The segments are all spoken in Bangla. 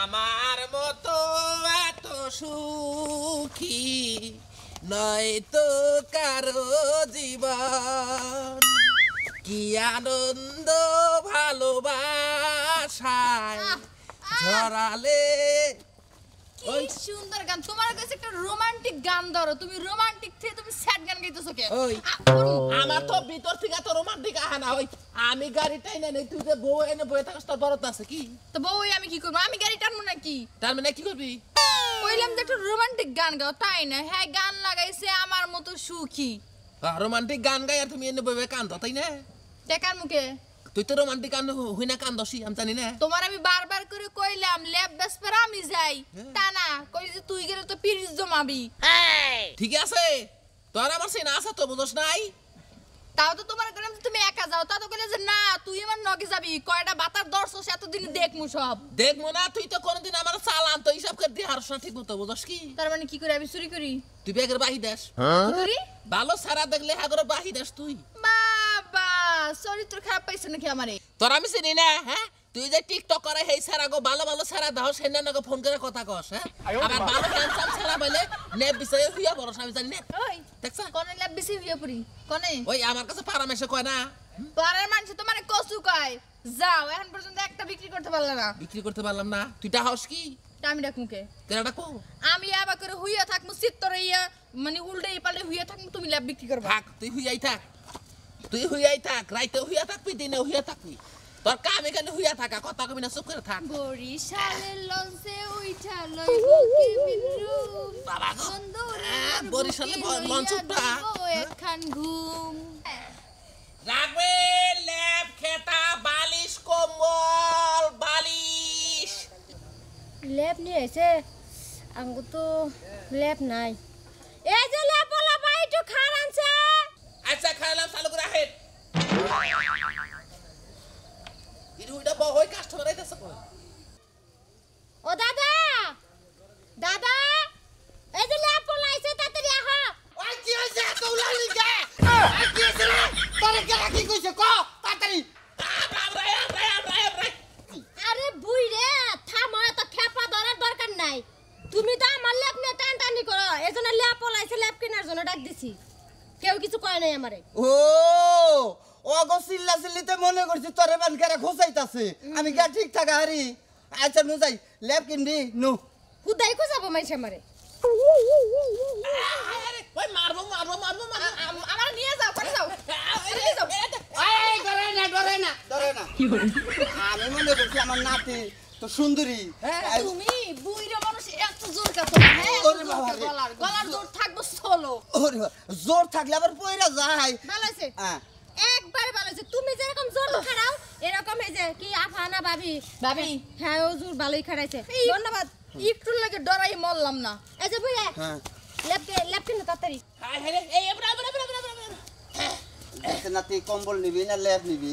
আমার মতো এত সুখী নয় তো কারো জীবন কি আনন্দ ভালোবাসায় ঝরালে সুন্দর গান তোমার কাছে একটা রোমান্টিক গান ধরো তুমি রোমান্টিক থেকে তুমি স্যাড গান গাইতেছো কে আমার তো ভিতর থেকে তো রোমান্টিক আহা না ওই আমি গাড়ি না নেই তুই যে বউ এনে বইয়ে থাকাস তোর বড় আছে কি তো বউ আমি কি করবো আমি গাড়ি টানবো নাকি তার মানে কি করবি কইলাম যে একটু রোমান্টিক গান গাও তাই না হ্যাঁ গান লাগাইছে আমার মতো সুখী রোমান্টিক গান গাই আর তুমি এনে বইবে কান্দ তাই না টেকার মুখে তুই তো রোমান্টিক কান হই না কান দসি আমি জানি না তোমার আমি বারবার করে কইলাম ল্যাব ব্যাস আমি যাই হ্যাঁ। তা না কই যে তুই গেলে তো পিরিজ জমাবি ঠিক আছে তোর আমার সেই না আছে তো বুঝছ নাই তাও তো তোমার গেলাম তুমি একা যাও তা তো গেলে যে না তুই আমার নগে যাবি কয়টা বাতার দর্শ দর্শক এতদিন দেখমু সব দেখমু না তুই তো কোনদিন আমার চালান তো হিসাব করে দিয়ে হারস না ঠিক মতো বুঝস কি তার মানে কি করে আমি চুরি করি তুই বেগের বাহি দেশ হ্যাঁ ভালো সারা দেখলে হাগর বাহি দেশ তুই মা খারাপ পাইছো নাকি আমারে তোর আমি চিনি না হ্যাঁ তুই যে টিকটক করে হেই সারা গো ভালো ভালো সারা দাও নাকি ফোন করে কথা কস হ্যাঁ আবার ভালো হ্যান্ডসাম সারা বলে নেব বিষয়ে হুইয়া বড় আমি জানি দেখছ কোন হুইয়া পড়ি কোনে ওই আমার কাছে কয় না পারার মানুষ কসু কয় যাও এখন পর্যন্ত একটা বিক্রি করতে পারলাম না বিক্রি করতে পারলাম না তুই টা কি আমি ডাকমু কে কেন ডাকো আমি আবার করে হুইয়া থাকমু সিত্তরে ইয়া মানে উল্টে পাল্টে হুইয়া থাকমু তুমি ল্যাব বিক্রি করবা থাক তুই হুইয়াই থাক তুই হুইয়াই থাক রাইতে হুইয়া থাকবি দিনে হুইয়া থাকবি তোর কাম এখানে হুইয়া থাকা কথা কবি না চুপ করে থাক বরিশালের লঞ্চে উইঠা লই কেবিন রুম বাবা হ্যাঁ, বরিশালে লঞ্চ উঠা একখান ঘুম রাগবে ল্যাব খেতা বালিশ কম্বল বালিশ ল্যাব নিয়ে এসে আমি তো ল্যাব নাই এই যে ল্যাব বলা বাইটু একটু খান আনছে अच्छा खायला चालू करा आहेत ইরুইটা বহই কাস্টমার আইতাছে কই ও দাদা দাদা এই যে কেউ কিছু কয় নাই আমারে ও অগো সিল্লা সিল্লিতে মনে করছি তোরে বানকারা খোঁচাইতাছে আমি গা ঠিক থাকা হারি আচ্ছা নু যাই ল্যাব কিনবি নু হুদাই খোঁচাবো মাইছে আমারে ওই মারবো মারবো মারবো মারবো আমার নিয়ে যাও করে যাও এই ডরে না ডরে না ডরে না কি করে আমি মনে করছি আমার নাতি তো সুন্দরী হ্যাঁ তুমি বুইরা মানুষ হ্যাঁ, জোর থাকবো সলো থাকলে আবার পয়রা যায় ভালোছে হ্যাঁ। তুমি যেরকম জোর খাড়াও এরকম এই যে কি আফানা ভাবি ভাবি হ্যাঁ।, হ্যাঁ ও জোর ভালোই খাড়াইছে ধন্যবাদ একটু লাগে ডরাই মরলাম না এই যে বুইরা হ্যাঁ লেপকে নাতি কম্বল নিবি না লেপ নিবি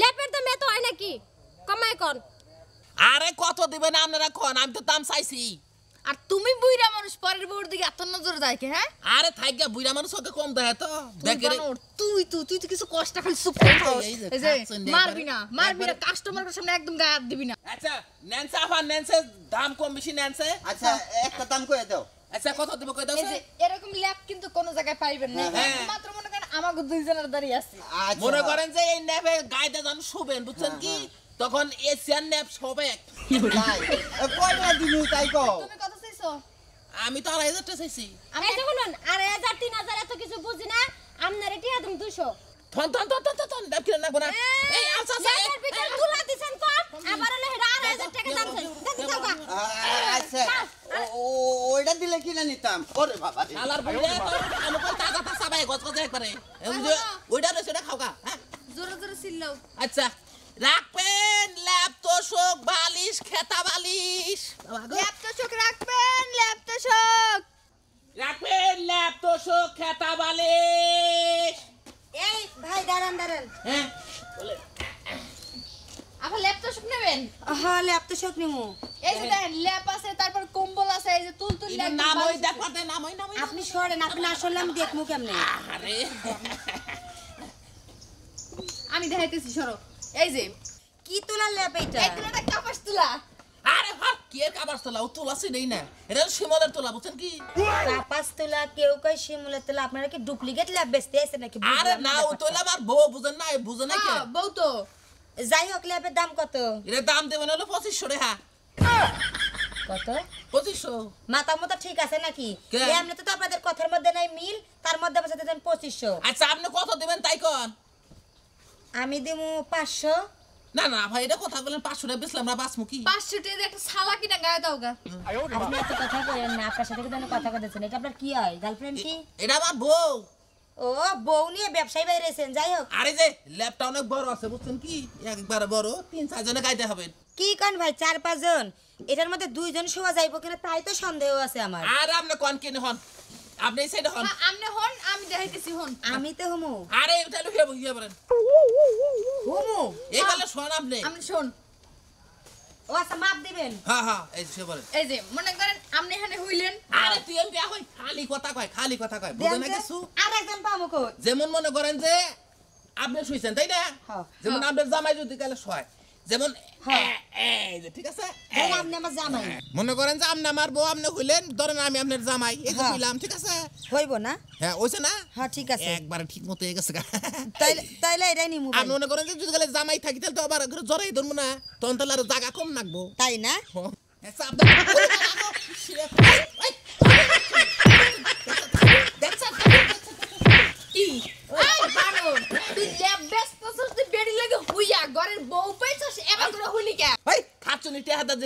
লেপের দাম এত হয় নাকি কমাই কন আরে কত দিবেন আপনারা কন আমি তো দাম চাইছি আর তুমি বুইরা মানুষ পরের বউর দিকে এত নজর দেয় কে হ্যাঁ আরে থাইকা বুইরা মানুষ ওকে কম দেয় তো দেখে তুই তুই তুই তো কিছু কষ্ট খালি এই যে মারবি না মারবি না কাস্টমারের সামনে একদম গায়ে হাত দিবি না আচ্ছা ন্যান্সা আফা ন্যান্সে দাম কম বেশি ন্যান্সে আচ্ছা একটা দাম কই দাও আচ্ছা কত দিব কই দাও এরকম ল্যাপ কিন্তু কোন জায়গায় পাইবেন না হ্যাঁ, হ্যাঁ। মাত্র আমাকে দুইজনের দাঁড়িয়ে আছে মনে করেন যে এই ন্যাপে গাইতে যখন শুবেন বুঝছেন কি তখন এশিয়ান ন্যাপ সবে তাই কই না তাই কও তুমি কত চাইছো আমি তো আড়াই হাজার চাইছি আমি তো বলুন আড়াই হাজার তিন হাজার এত কিছু বুঝি না আপনার এটি একদম দুশো থন থন থন থন থন দেখ কিনা না এই আচ্ছা স্যার এর ভিতরে তুলা দিছেন তো আবার হলো হেডা 8000 টাকা দাম চাই দাও আচ্ছা ওইটা দিলে কিনা নিতাম ওরে বাবা শালার আমি কই টাকা একবারে গজগজে একবারে ওইটা রয়েছে ওটা খাও কা হ্যাঁ। জোরে জোরে চিল্লাও আচ্ছা রাখবেন ল্যাপ তোষক বালিশ খেতা বালিশ ল্যাপ তোষক রাখবেন ল্যাপ তোষক রাখবেন ল্যাপ তোষক খেতা বালিশ এই ভাই দাঁড়ান দাঁড়ান হ্যাঁ বলে আবার ল্যাপ তোষক নেবেন হ্যাঁ ল্যাপ তোষক নেবো নাম ওই দেখাতে আপনি আসলে আমি দেখবো কেমনে আমি দেখাইতেছি সরো এই যে কি তোলা ল্যাপ এটা কাপাস তোলা তোলা এটা শিমলের তোলা বুঝছেন কি কাপাস তোলা কেউ কই শিমলের তোলা আপনারা কি ডুপ্লিকেট ল্যাপ বেচতে আছেন নাকি আরে না ও তোলা বুঝেন না বুঝেন না কি হ্যাঁ, বউ তো যাই হোক ল্যাবের দাম কত এর দাম দেবেন হলো 2500 টাকা পঁচিশশো মতো আচ্ছা, পাঁচশো কথা কিনা দাও কথা এটা আপনার কি হয় গার্লফ্রেন্ড কি আমার বউ ও বউ নিয়ে ব্যবসায়ী বাইরেছেন যাই হোক আরে যে ল্যাপটা অনেক বড় আছে বুঝছেন কি একবার বড় তিন চারজনে গাইতে হবে কি কন ভাই চার পাঁচ জন এটার মধ্যে দুইজন শোয়া যাইব কিনা তাই তো সন্দেহ আছে আমার আর আপনি কন কেন হন আপনি সাইড হন আপনি হন আমি দেখাইতেছি হন আমি তো হমু আরে তাহলে হে বুঝিয়ে বলেন হমু এই বলে শোন আপনি আমি শোন ও আচ্ছা মাপ দিবেন হ্যাঁ হ্যাঁ এই যে বলেন এই যে মনে করেন আপনি এখানে হইলেন আরে তুই এমপি হই খালি কথা কয় খালি কথা কয় বুঝেন না কিছু আরেকজন পামু কই যেমন মনে করেন যে আপনি শুইছেন তাই না যেমন আপনার জামাই যদি কালে শোয় যেমন হ্যাঁ। হ্যাঁ। মনে করেন যে আপনি আমার বউ আপনি হইলেন ধরেন আমি আপনার জামাই এই হ্যাঁ। হইলাম ঠিক আছে হইব না হ্যাঁ ওইছে না হ্যাঁ ঠিক আছে একবার ঠিক মতো হয়ে গেছে তাইলে তাইলে এটাই নিমু আমি মনে করেন যে যদি গেলে জামাই থাকি তাহলে তো আবার জড়াই ধরবো না তখন তাহলে আর জায়গা কম লাগবো তাই না হ্যাঁ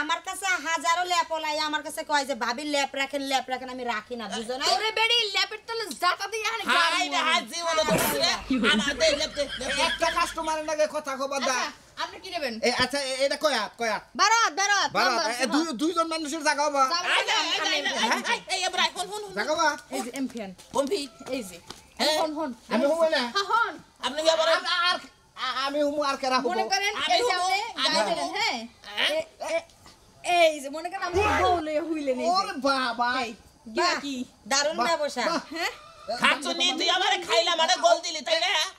আমার কাছে হাজারো ল্যাপ লাই আমার কাছে কয় যে ভাবি ল্যাপ রাখেন ল্যাপ রাখেন আমি রাখি না বুঝো না ওরে বেড়ি ল্যাপের তলে জাতা দিয়ে আনে হাই না হাই জীবন আমাদের ল্যাপ একটা কাস্টমারের লাগে কথা কবা দা আচ্ছা, আপনি কি নেবেন আচ্ছা এটা কয় হাত কয় হাত বারো হাত বারো হাত দুই দুইজন মানুষের জায়গা হবা এই এবারে হন হন জায়গা বা এই যে এমপিয়ান পম্পি এই যে হন হন আমি হবো না হ্যাঁ হন আপনি কি আবার আর আমি হুমু আর কেরা হবো মনে করেন এই যে দেন হ্যাঁ, হ্যাঁ? এই যে মনে করেন আমি হ্যাঁ। বউ লয়ে হুইলে নেই ওরে বাবা কি দারুন ব্যবসা হ্যাঁ খাচ্ছ নি তুই আমারে খাইলা মানে গোল দিলি তাই না